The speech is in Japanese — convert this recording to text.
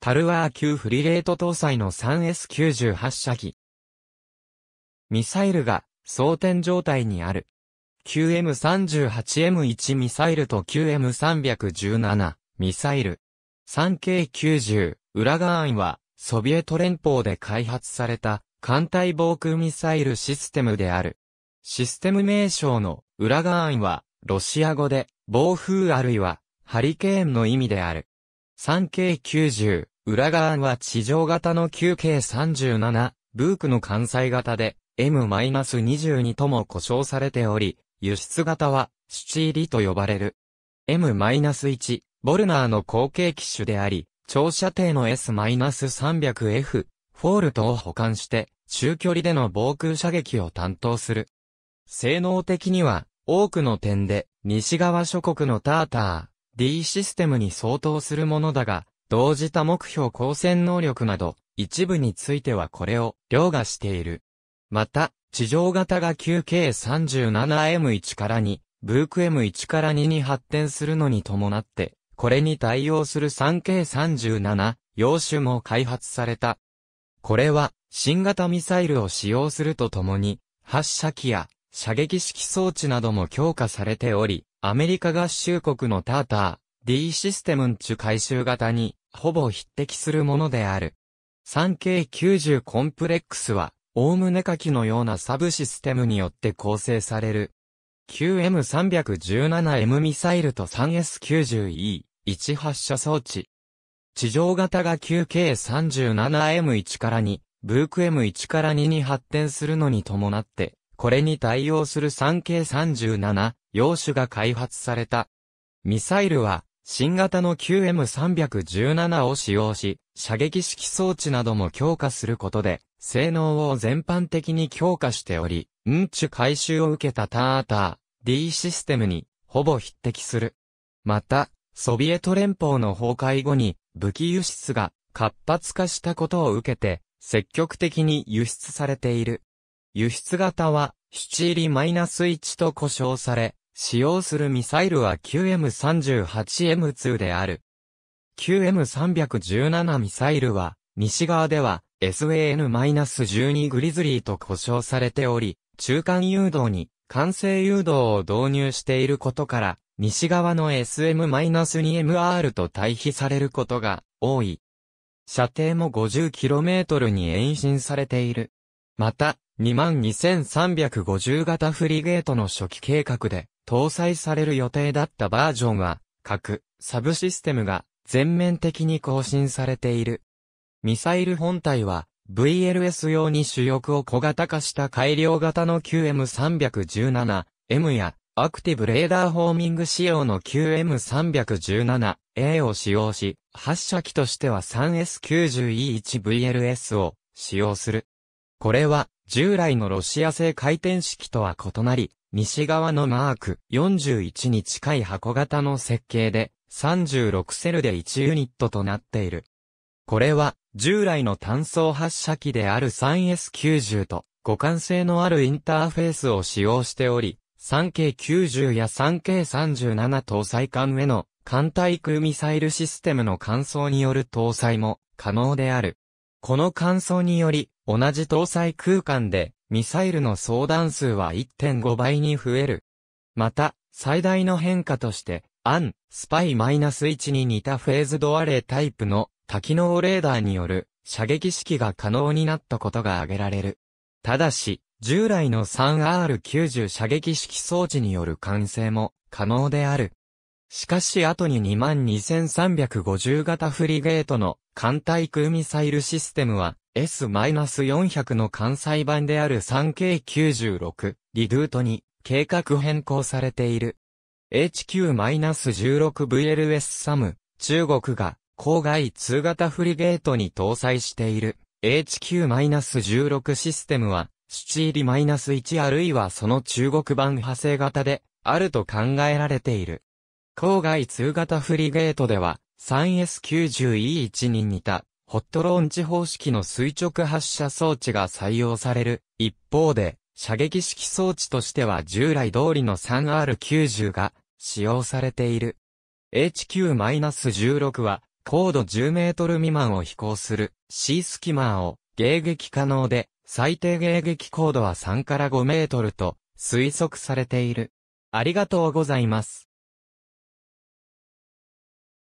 タルワー級フリレート搭載の 3S98 射機。ミサイルが装填状態にある。QM38M1 ミサイルと QM317 ミサイル。3K90 裏側案はソビエト連邦で開発された艦隊防空ミサイルシステムである。システム名称の裏側案はロシア語で暴風あるいはハリケーンの意味である。3K90、裏側は地上型の 9K37、ブークの関西型で M-22 とも呼称されており、輸出型はシチーリと呼ばれる。M-1、ボルナーの後継機種であり、長射程の S-300F、フォールトを保管して、中距離での防空射撃を担当する。性能的には、多くの点で、西側諸国のターター、D システムに相当するものだが、同時多目標光線能力など、一部についてはこれを凌駕している。また、地上型が 9K37M1 から2、ブーク M1 から2に発展するのに伴って、これに対応する 3K37、洋種も開発された。これは、新型ミサイルを使用するとともに、発射機や射撃式装置なども強化されており、アメリカ合衆国のターター、D システムンチュ回収型に、ほぼ匹敵するものである。3K90 コンプレックスは、おおむね下きのようなサブシステムによって構成される。QM317M ミサイルと 3S90E1 発射装置。地上型が 9K37M1 から2、ブーク M1 から2に発展するのに伴って、これに対応する 3K37、洋種が開発された。ミサイルは、新型の QM317 を使用し、射撃式装置なども強化することで、性能を全般的に強化しており、うんちゅ回収を受けたターター D システムに、ほぼ匹敵する。また、ソビエト連邦の崩壊後に、武器輸出が活発化したことを受けて、積極的に輸出されている。輸出型は、シチリマイナス1と呼称され、使用するミサイルは QM38M2 である。QM317 ミサイルは、西側では SAN-12 グリズリーと呼称されており、中間誘導に完成誘導を導入していることから、西側の SM-2MR と対比されることが多い。射程も 50km に延伸されている。また、22350型フリゲートの初期計画で、搭載される予定だったバージョンは、各サブシステムが全面的に更新されている。ミサイル本体は VLS 用に主翼を小型化した改良型の QM317M やアクティブレーダーホーミング仕様の QM317A を使用し、発射機としては 3S90E1VLS を使用する。これは従来のロシア製回転式とは異なり、西側のマーク41に近い箱型の設計で、36セルで1ユニットとなっている。これは、従来の単層発射機である 3S90 と、互換性のあるインターフェースを使用しており、3K90 や 3K37 搭載艦への艦対空ミサイルシステムの換装による搭載も可能である。この換装により、同じ搭載空間でミサイルの相談数は1.5倍に増える。また、最大の変化として、アン、スパイ -1 に似たフェーズドアレイタイプの多機能レーダーによる射撃式が可能になったことが挙げられる。ただし、従来の 3R90 射撃式装置による完成も可能である。しかし後に22350型フリゲートの艦対空ミサイルシステムは S-400 の関西版である 3K96 リドゥートに計画変更されている。HQ-16VLS サム、中国が郊外通型フリゲートに搭載している HQ-16 システムはチ入り -1 あるいはその中国版派生型であると考えられている。郊外通型フリゲートでは 3S90E1 に似たホットローンチ方式の垂直発射装置が採用される。一方で、射撃式装置としては従来通りの 3R90 が使用されている。HQ-16 は高度10メートル未満を飛行する C スキマーを迎撃可能で最低迎撃高度は3から5メートルと推測されている。ありがとうございます。